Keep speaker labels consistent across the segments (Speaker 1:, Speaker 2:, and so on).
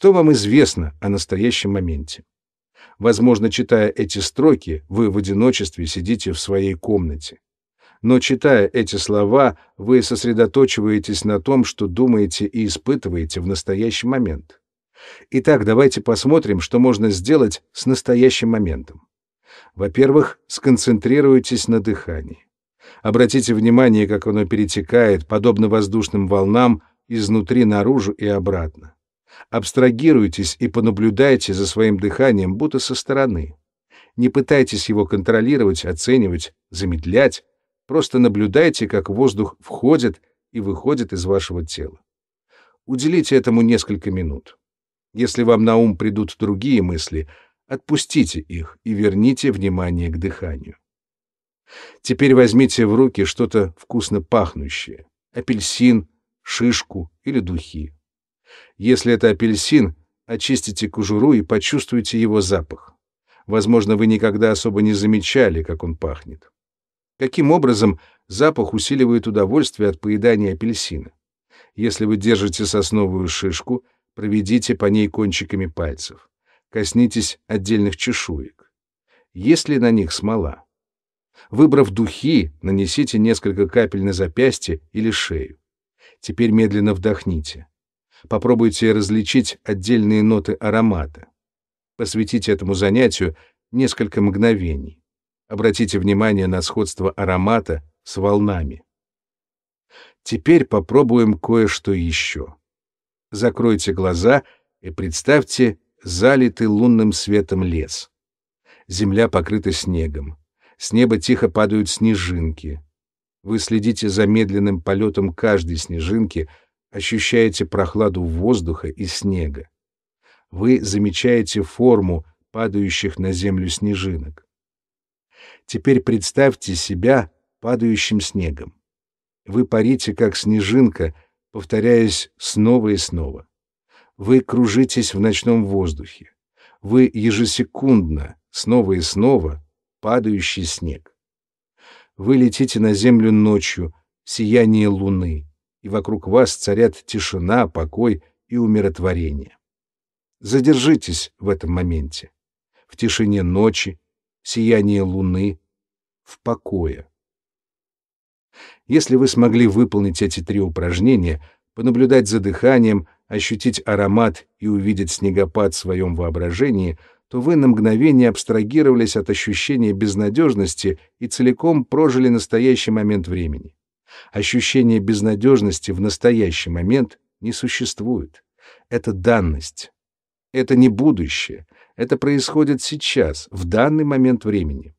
Speaker 1: Что вам известно о настоящем моменте? Возможно, читая эти строки, вы в одиночестве сидите в своей комнате. Но читая эти слова, вы сосредотачиваетесь на том, что думаете и испытываете в настоящий момент. Итак, давайте посмотрим, что можно сделать с настоящим моментом. Во-первых, сконцентрируйтесь на дыхании. Обратите внимание, как оно перетекает, подобно воздушным волнам, изнутри наружу и обратно. Абстрагируйтесь и понаблюдайте за своим дыханием, будто со стороны. Не пытайтесь его контролировать, оценивать, замедлять. Просто наблюдайте, как воздух входит и выходит из вашего тела. Уделите этому несколько минут. Если вам на ум придут другие мысли, отпустите их и верните внимание к дыханию. Теперь возьмите в руки что-то вкусно пахнущее — апельсин, шишку или духи. Если это апельсин, очистите кожуру и почувствуйте его запах. Возможно, вы никогда особо не замечали, как он пахнет. Каким образом запах усиливает удовольствие от поедания апельсина? Если вы держите сосновую шишку, проведите по ней кончиками пальцев. Коснитесь отдельных чешуек. Есть ли на них смола? Выбрав духи, нанесите несколько капель на запястье или шею. Теперь медленно вдохните попробуйте различить отдельные ноты аромата. Посвятите этому занятию несколько мгновений. Обратите внимание на сходство аромата с волнами. Теперь попробуем кое-что еще. Закройте глаза и представьте залитый лунным светом лес. Земля покрыта снегом. С неба тихо падают снежинки. Вы следите за медленным полетом каждой снежинки — ощущаете прохладу воздуха и снега. Вы замечаете форму падающих на землю снежинок. Теперь представьте себя падающим снегом. Вы парите, как снежинка, повторяясь снова и снова. Вы кружитесь в ночном воздухе. Вы ежесекундно, снова и снова, падающий снег. Вы летите на землю ночью, сияние луны, и вокруг вас царят тишина, покой и умиротворение. Задержитесь в этом моменте, в тишине ночи, сиянии луны, в покое. Если вы смогли выполнить эти три упражнения, понаблюдать за дыханием, ощутить аромат и увидеть снегопад в своем воображении, то вы на мгновение абстрагировались от ощущения безнадежности и целиком прожили настоящий момент времени. Ощущение безнадежности в настоящий момент не существует. Это данность. Это не будущее. Это происходит сейчас, в данный момент времени.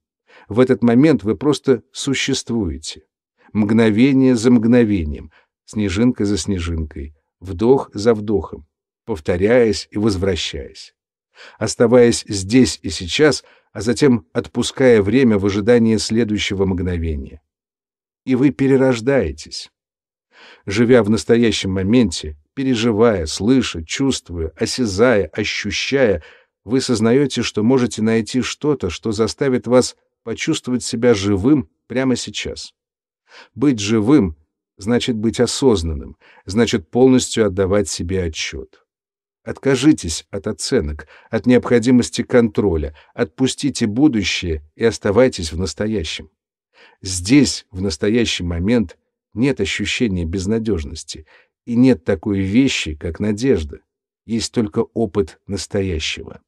Speaker 1: В этот момент вы просто существуете. Мгновение за мгновением, снежинка за снежинкой, вдох за вдохом, повторяясь и возвращаясь. Оставаясь здесь и сейчас, а затем отпуская время в ожидании следующего мгновения и вы перерождаетесь. Живя в настоящем моменте, переживая, слыша, чувствуя, осязая, ощущая, вы сознаете, что можете найти что-то, что заставит вас почувствовать себя живым прямо сейчас. Быть живым значит быть осознанным, значит полностью отдавать себе отчет. Откажитесь от оценок, от необходимости контроля, отпустите будущее и оставайтесь в настоящем. Здесь, в настоящий момент, нет ощущения безнадежности, и нет такой вещи, как надежда. Есть только опыт настоящего.